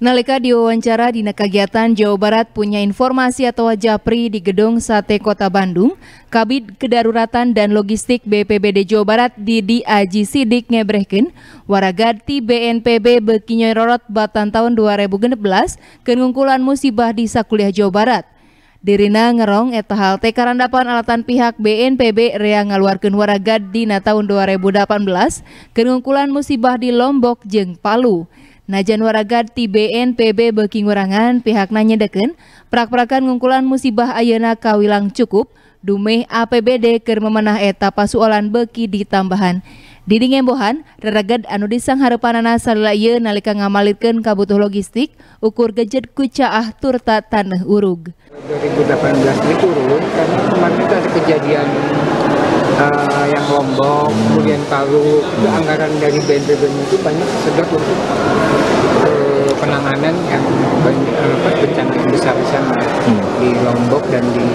Nalika diwawancara di kegiatan Jawa Barat punya informasi atau Japri di Gedung Sate Kota Bandung, Kabid Kedaruratan dan Logistik BPBD Jawa Barat Didi Aji Sidik ngebrehken waragati BNPB bekinyoy rorot batan tahun 2016 kenungkulan musibah di Sakuliah Jawa Barat. Dirina ngerong etahal hal alatan pihak BNPB rea ngaluarkan waragad dina tahun 2018 kenungkulan musibah di Lombok Jeng Palu. Najan Waragati ti BNPB bekingurangan pihak deken prak-prakan ngungkulan musibah ayana kawilang cukup dumeh APBD ker memenah eta pasualan beki ditambahan. Diding embohan, reragad anu disang harapanana salila ieu nalika ngamalirkeun kabutuh logistik ukur gejet kucah turta tanah urug. 2018 diturun karena kemarin ada kejadian Lombok, kemudian Palu, anggaran dari BNPB itu banyak sedap untuk eh, penanganan yang eh, bencana yang besar di sana hmm. di Lombok dan di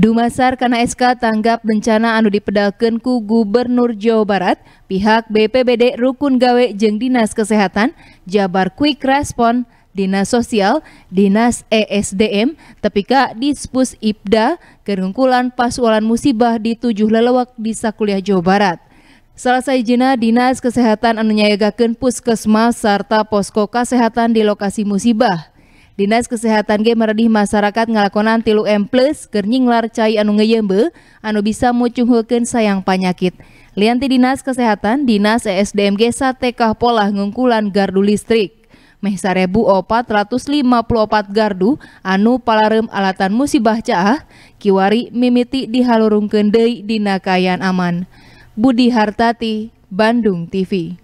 Dumasar karena SK tanggap bencana anu dipedalkan ku Gubernur Jawa Barat, pihak BPBD Rukun Gawe jeng Dinas Kesehatan, Jabar Quick Respon Dinas Sosial, Dinas ESDM, Tepika Dispus Ibda, Kerungkulan pasualan musibah di tujuh lelewak di Sakuliah Jawa Barat. Selesai jena Dinas Kesehatan Anunyayakan Puskesmas serta Posko Kesehatan di lokasi musibah. Dinas Kesehatan g meredih masyarakat ngelakonan tilu M plus lar cai anu ngeyembe anu bisa mucungheukeun sayang panyakit. Lianti Dinas Kesehatan, Dinas ESDMG satekah polah ngungkulan gardu listrik meh sarebu opat ratus lima puluh opat gardu anu palarem alatan musibah caah kiwari mimiti dihalurungkeun deui dina kayan aman Budi Hartati Bandung TV